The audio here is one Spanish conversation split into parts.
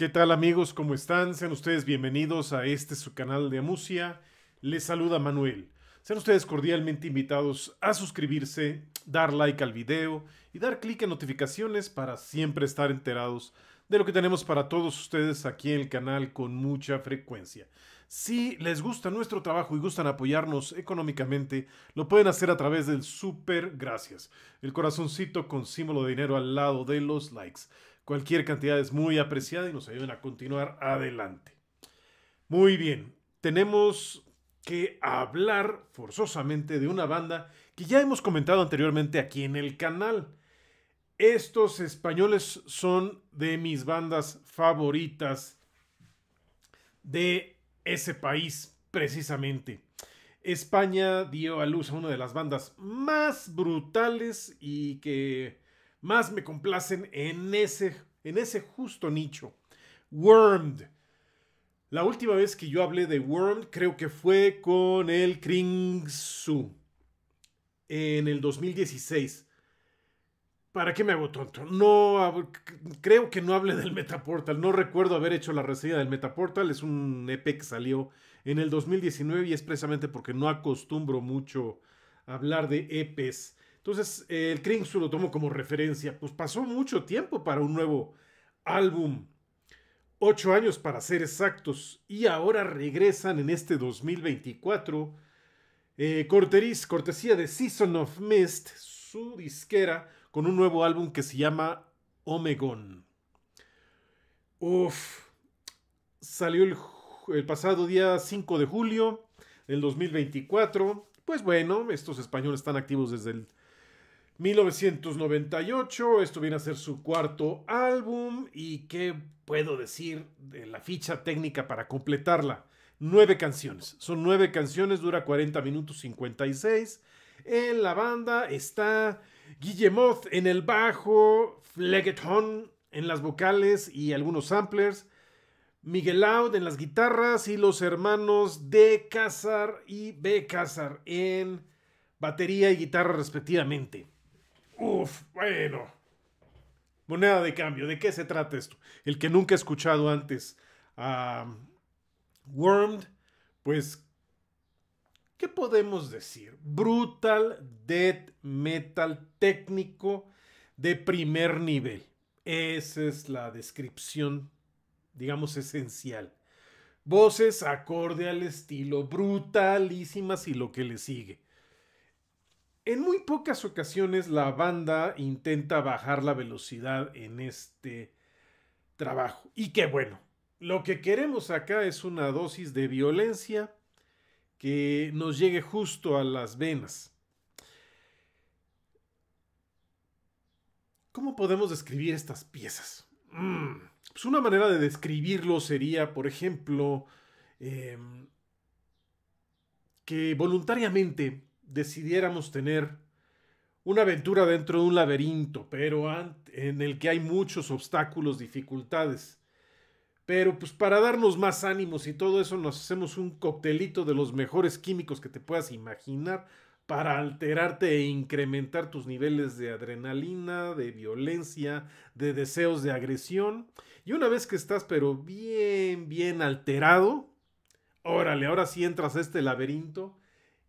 ¿Qué tal amigos? ¿Cómo están? Sean ustedes bienvenidos a este su canal de Amusia. Les saluda Manuel. Sean ustedes cordialmente invitados a suscribirse, dar like al video y dar clic en notificaciones para siempre estar enterados de lo que tenemos para todos ustedes aquí en el canal con mucha frecuencia. Si les gusta nuestro trabajo y gustan apoyarnos económicamente, lo pueden hacer a través del super gracias, el corazoncito con símbolo de dinero al lado de los likes. Cualquier cantidad es muy apreciada y nos ayudan a continuar adelante. Muy bien, tenemos que hablar forzosamente de una banda que ya hemos comentado anteriormente aquí en el canal. Estos españoles son de mis bandas favoritas de ese país, precisamente. España dio a luz a una de las bandas más brutales y que más me complacen en ese en ese justo nicho. Wormed. La última vez que yo hablé de Wormed creo que fue con el Su en el 2016. ¿Para qué me hago tonto? No, creo que no hablé del Metaportal. No recuerdo haber hecho la reseña del Metaportal. Es un EP que salió en el 2019 y es precisamente porque no acostumbro mucho a hablar de EPs. Entonces, eh, el Crimson lo tomo como referencia. Pues pasó mucho tiempo para un nuevo álbum. Ocho años para ser exactos. Y ahora regresan en este 2024. Eh, corteriz, cortesía de Season of Mist, su disquera, con un nuevo álbum que se llama Omegon. Uf. Salió el pasado día 5 de julio del 2024. Pues bueno, estos españoles están activos desde el 1998, esto viene a ser su cuarto álbum y qué puedo decir de la ficha técnica para completarla. Nueve canciones, son nueve canciones, dura 40 minutos 56. En la banda está Guillemot en el bajo, Flegeton en las vocales y algunos samplers, Miguel Aud en las guitarras y los hermanos de Cazar y B. Cazar en batería y guitarra respectivamente. Uf, bueno. Moneda de cambio, ¿de qué se trata esto? El que nunca he escuchado antes a Wormed, pues, ¿qué podemos decir? Brutal death metal técnico de primer nivel. Esa es la descripción, digamos, esencial. Voces acorde al estilo, brutalísimas y lo que le sigue. En muy pocas ocasiones la banda intenta bajar la velocidad en este trabajo. Y qué bueno, lo que queremos acá es una dosis de violencia que nos llegue justo a las venas. ¿Cómo podemos describir estas piezas? Mm, pues una manera de describirlo sería, por ejemplo, em, que voluntariamente decidiéramos tener una aventura dentro de un laberinto, pero en el que hay muchos obstáculos, dificultades. Pero pues para darnos más ánimos y todo eso nos hacemos un coctelito de los mejores químicos que te puedas imaginar para alterarte e incrementar tus niveles de adrenalina, de violencia, de deseos de agresión. Y una vez que estás pero bien, bien alterado, órale, ahora sí entras a este laberinto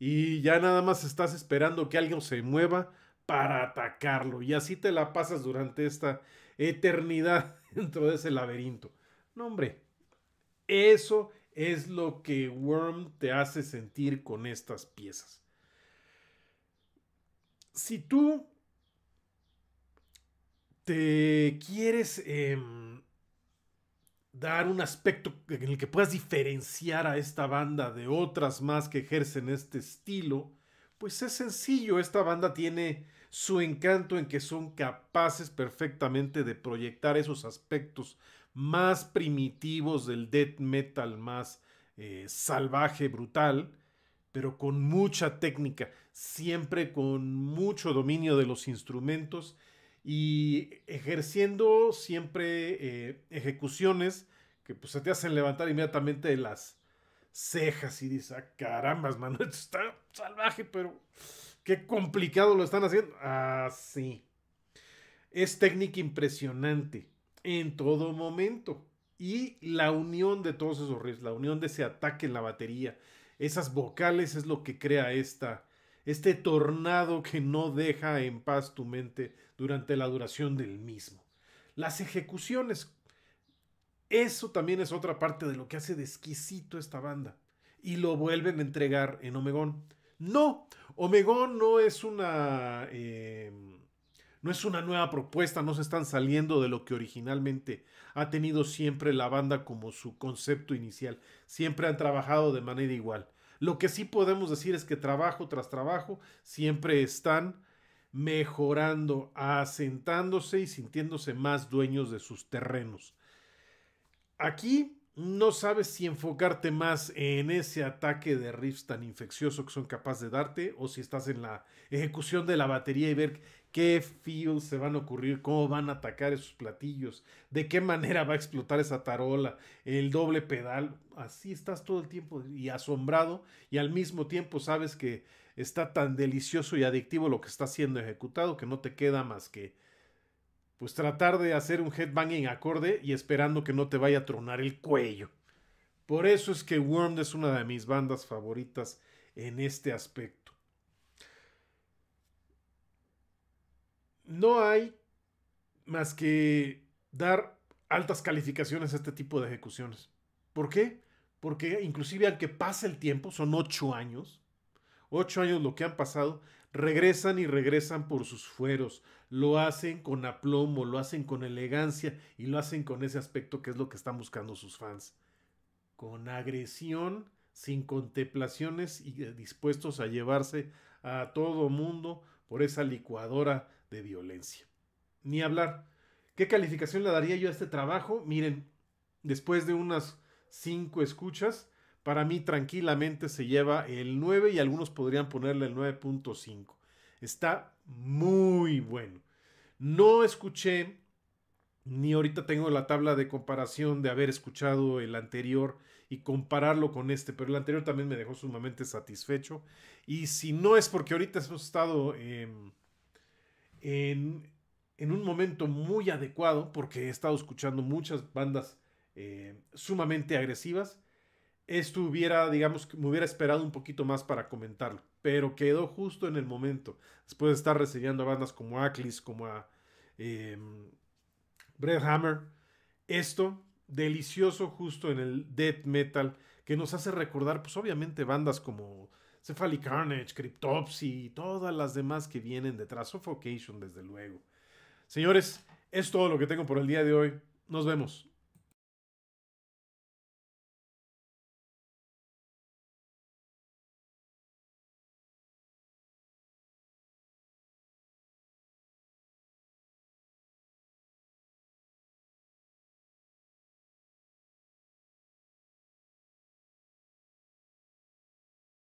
y ya nada más estás esperando que alguien se mueva para atacarlo. Y así te la pasas durante esta eternidad dentro de ese laberinto. No, hombre, eso es lo que Worm te hace sentir con estas piezas. Si tú te quieres em, dar un aspecto en el que puedas diferenciar a esta banda de otras más que ejercen este estilo, pues es sencillo, esta banda tiene su encanto en que son capaces perfectamente de proyectar esos aspectos más primitivos del death metal más eh, salvaje, brutal, pero con mucha técnica, siempre con mucho dominio de los instrumentos y ejerciendo siempre eh, ejecuciones que pues, se te hacen levantar inmediatamente las cejas y dices, caramba ah, carambas, mano, esto está salvaje, pero qué complicado lo están haciendo. así, ah, Es técnica impresionante en todo momento. Y la unión de todos esos riffs, la unión de ese ataque en la batería, esas vocales es lo que crea esta, este tornado que no deja en paz tu mente durante la duración del mismo. Las ejecuciones. Eso también es otra parte de lo que hace de exquisito esta banda. Y lo vuelven a entregar en Omegón. No, Omegón no es una... Em, no es una nueva propuesta, no se están saliendo de lo que originalmente ha tenido siempre la banda como su concepto inicial. Siempre han trabajado de manera igual lo que sí podemos decir es que trabajo tras trabajo siempre están mejorando, asentándose y sintiéndose más dueños de sus terrenos. Aquí no sabes si enfocarte más en ese ataque de riffs tan infeccioso que son capaces de darte o si estás en la ejecución de la batería y ver qué feels se van a ocurrir, cómo van a atacar esos platillos, de qué manera va a explotar esa tarola, el doble pedal. Así estás todo el tiempo y asombrado y al mismo tiempo sabes que está tan delicioso y adictivo lo que está siendo ejecutado que no te queda más que pues tratar de hacer un headbanging acorde y esperando que no te vaya a tronar el cuello. Por eso es que Wormed es una de mis bandas favoritas en este aspecto. no hay más que dar altas calificaciones a este tipo de ejecuciones. ¿Por qué? Porque inclusive aunque pase el tiempo, son ocho años, ocho años lo que han pasado, regresan y regresan por sus fueros, lo hacen con aplomo, lo hacen con elegancia y lo hacen con ese aspecto que es lo que están buscando sus fans. Con agresión, sin contemplaciones y dispuestos a llevarse a todo mundo por esa licuadora de violencia. Ni hablar. ¿Qué calificación le daría yo a este trabajo? Miren, después de unas cinco escuchas, para mí tranquilamente se lleva el 9 y algunos podrían ponerle el 9.5. Está muy bueno. No escuché, ni ahorita tengo la tabla de comparación de haber escuchado el anterior y compararlo con este, pero el anterior también me dejó sumamente satisfecho. Y si no es porque ahorita hemos estado... Em, en, un momento muy adecuado, porque he estado escuchando muchas bandas eh, sumamente agresivas. Esto hubiera, digamos, me hubiera esperado un poquito más para comentarlo, pero quedó justo en el momento. Después de estar recibiendo a bandas como Aclis, como a eh, Hammer, esto delicioso justo en el death metal que nos hace recordar, pues obviamente, bandas como Cephalic Carnage, Cryptopsy y todas las demás que vienen detrás. Suffocation, desde luego. Señores, es todo lo que tengo por el día de hoy. Nos vemos.